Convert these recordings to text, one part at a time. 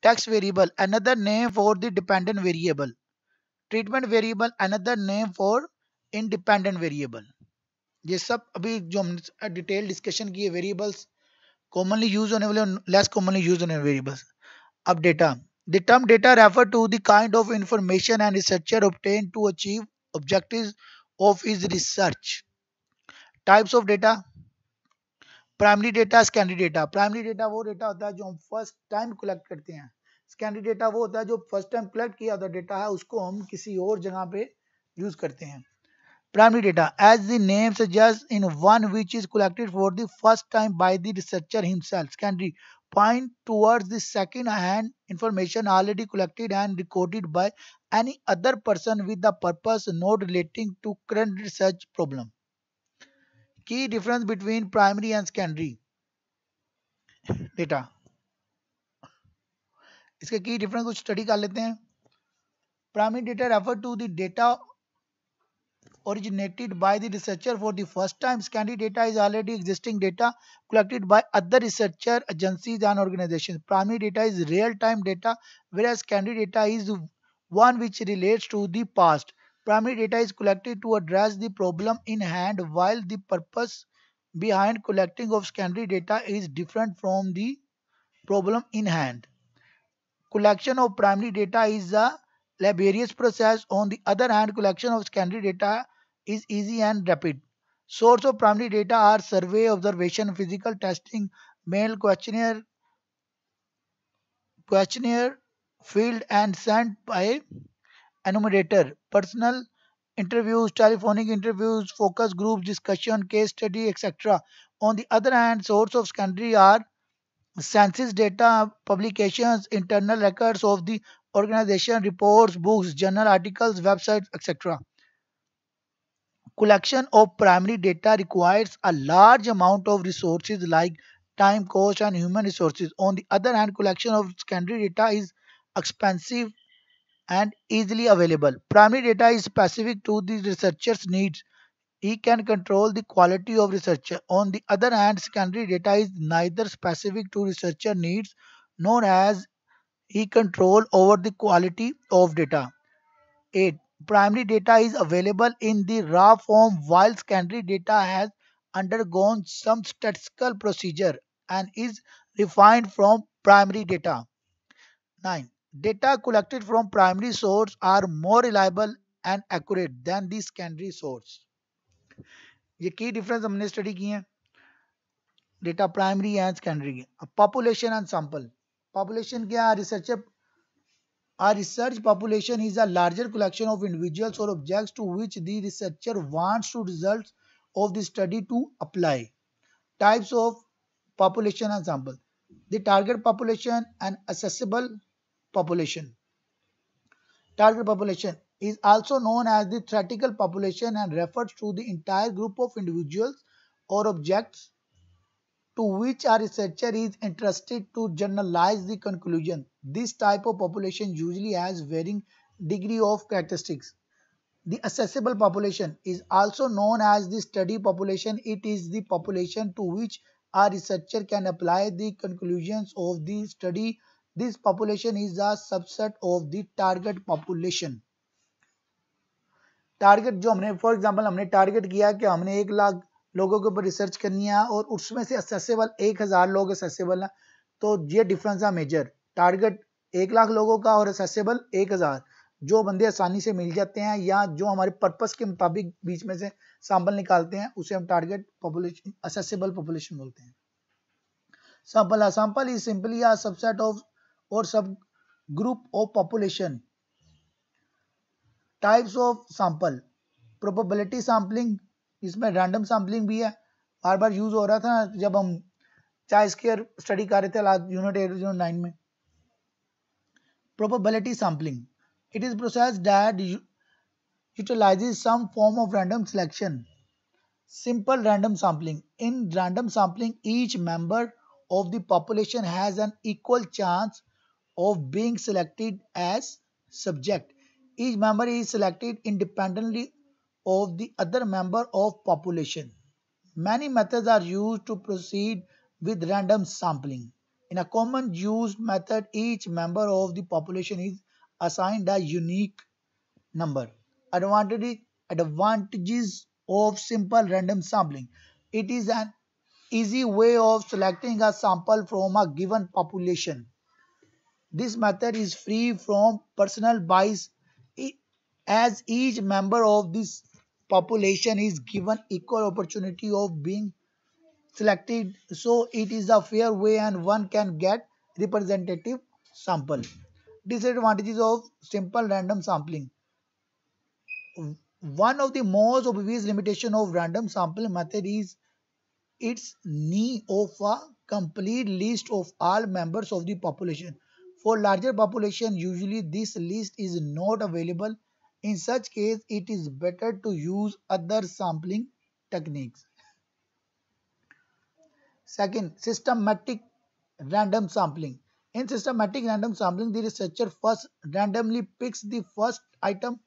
Tax variable, another name for the dependent variable. Treatment variable, another name for independent variable. ये सब अभी जो हमने डिटेल डिस्कशन की है वेरिएबल्स कॉमनली यूज होने वाले लेस कॉमनली यूज होने वेरिएबल्स अब data the term data refer to the kind of information and researcher obtain to achieve objectives of his research. Types of data primary data secondary data primary data वो डेटा होता है जो हम first time collect करते हैं स्कैनरी data वो होता है जो फर्स्ट टाइम कलेक्ट किया हुआ डेटा है उसको हम किसी और जगह पे यूज करते हैं primary data as the name suggest in one which is collected for the first time by the researcher himself secondary point towards the second hand information already collected and recorded by any other person with the purpose not relating to current research problem key difference between primary and secondary data इसका की difference को study कर लेते हैं primary data refer to the data originated by the researcher for the first time secondary data is already existing data collected by other researcher agencies and organizations primary data is real time data whereas secondary data is one which relates to the past Primary data is collected to address the problem in hand while the purpose behind collecting of secondary data is different from the problem in hand. Collection of primary data is a laborious process. On the other hand, collection of secondary data is easy and rapid. Source of primary data are survey, observation, physical testing, mail questionnaire, questionnaire filled and sent by enumerator personal interviews telephonic interviews focus groups discussion case study etc on the other hand source of secondary are census data publications internal records of the organization reports books journal articles websites etc collection of primary data requires a large amount of resources like time cost and human resources on the other hand collection of secondary data is expensive and easily available. Primary data is specific to the researcher's needs. He can control the quality of research. On the other hand, secondary data is neither specific to researcher needs nor has he control over the quality of data. 8. Primary data is available in the raw form while secondary data has undergone some statistical procedure and is refined from primary data. 9 data collected from primary source are more reliable and accurate than the secondary source. ये key difference हमने study किए हैं data primary and Population and sample. Population? एंड research? Population A research population is a larger collection of individuals or objects to which the researcher wants to results of the study to apply. Types of population and sample. The target population and accessible population. Target population is also known as the theoretical population and refers to the entire group of individuals or objects to which a researcher is interested to generalize the conclusion. This type of population usually has varying degree of characteristics. The accessible population is also known as the study population. It is the population to which a researcher can apply the conclusions of the study This population is a subset of the target population. Target जो हमने for example हमने target किया कि हमने एक लाख लोगों के ऊपर रिसर्च करनी है और उसमें से असेसेबल एक हज़ार लोग असेसेबल हैं तो ये डिफरेंस है मेजर टारगेट एक लाख लोगों का और असेसेबल एक हज़ार जो बंदे आसानी से मिल जाते हैं या जो हमारे पर्पस के मुताबिक बीच में से सैंपल निकालते हैं उसे हम टारगेट पॉपुलेशन असेसेबल पॉपुलेशन बोलते हैं sample sample is simply subset of और subgroup of population types of sample probability sampling इसमें रैंडम सैंपलिंग भी है बार बार यूज हो रहा था जब हम चाइस केयर स्टडी कर रहे थे यूनिट एट जीरो नाइन में probability sampling it is process that utilize some form of random selection simple random sampling in random sampling each member of the population has an equal chance of being selected as subject. Each member is selected independently of the other member of population. Many methods are used to proceed with random sampling. In a common used method, each member of the population is assigned a unique number. Advantage, advantages of simple random sampling. It is an easy way of selecting a sample from a given population. This method is free from personal bias as each member of this population is given equal opportunity of being selected so it is a fair way and one can get representative sample disadvantages of simple random sampling one of the most obvious limitation of random sampling method is its need of a complete list of all members of the population for larger population, usually this list is not available. In such case, it is better to use other sampling techniques. Second, systematic random sampling. In systematic random sampling, the researcher first randomly picks the first item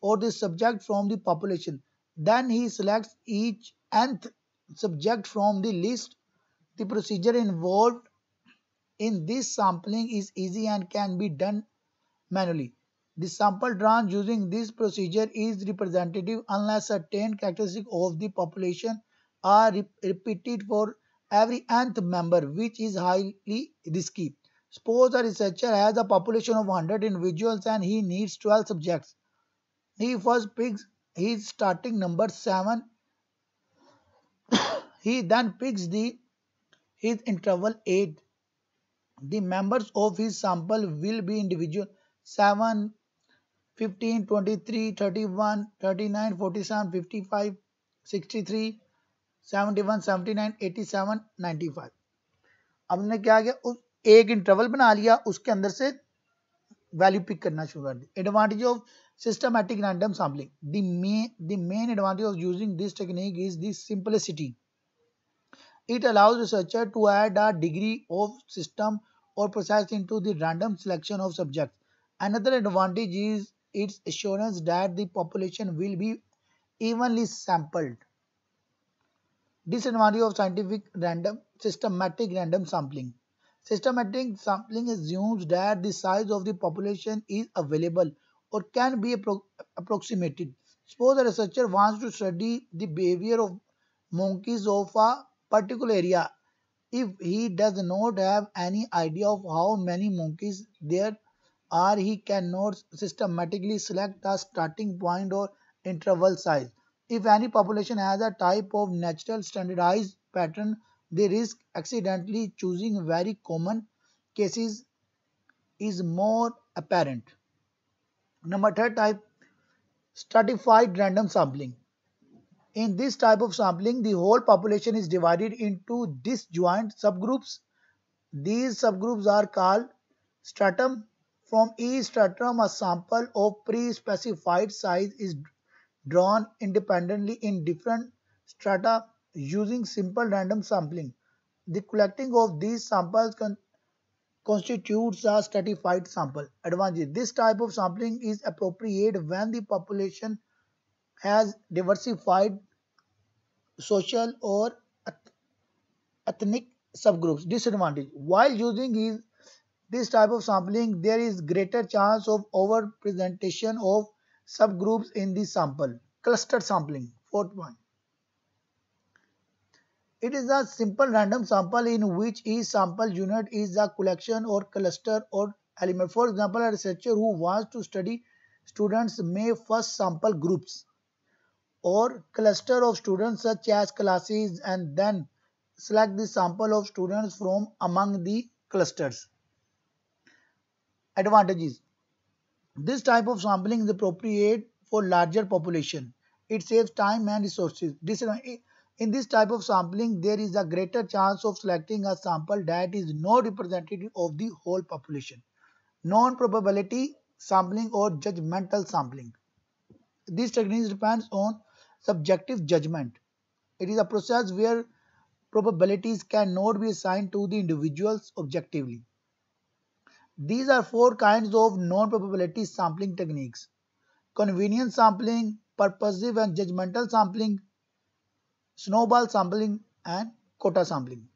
or the subject from the population. Then he selects each nth subject from the list. The procedure involved in this sampling is easy and can be done manually. The sample drawn using this procedure is representative unless certain characteristics of the population are re repeated for every nth member which is highly risky. Suppose a researcher has a population of 100 individuals and he needs 12 subjects. He first picks his starting number 7. he then picks the his interval 8 the members of his sample will be individual 7 क्या किया एक interval बना लिया उसके अंदर से value pick करना शुरू कर दी advantage of systematic random sampling this technique is this It allows researcher to add a degree of system or process into the random selection of subjects. Another advantage is its assurance that the population will be evenly sampled. Disadvantage of scientific random systematic random sampling. Systematic sampling assumes that the size of the population is available or can be appro approximated. Suppose a researcher wants to study the behavior of monkeys of a particular area if he does not have any idea of how many monkeys there are he cannot systematically select a starting point or interval size if any population has a type of natural standardized pattern the risk accidentally choosing very common cases is more apparent number third type stratified random sampling in this type of sampling, the whole population is divided into disjoint subgroups. These subgroups are called stratum. From each stratum, a sample of pre-specified size is drawn independently in different strata using simple random sampling. The collecting of these samples con constitutes a stratified sample. Advantage This type of sampling is appropriate when the population has diversified social or ethnic subgroups disadvantage while using is this type of sampling there is greater chance of over presentation of subgroups in the sample cluster sampling fourth one it is a simple random sample in which each sample unit is a collection or cluster or element for example a researcher who wants to study students may first sample groups or cluster of students such as classes and then select the sample of students from among the clusters. Advantages This type of sampling is appropriate for larger population. It saves time and resources. In this type of sampling, there is a greater chance of selecting a sample that is not representative of the whole population. Non-probability sampling or judgmental sampling. This technique depends on subjective judgment. It is a process where probabilities cannot be assigned to the individuals objectively. These are four kinds of non-probability sampling techniques. Convenient sampling, purposive and judgmental sampling, snowball sampling and quota sampling.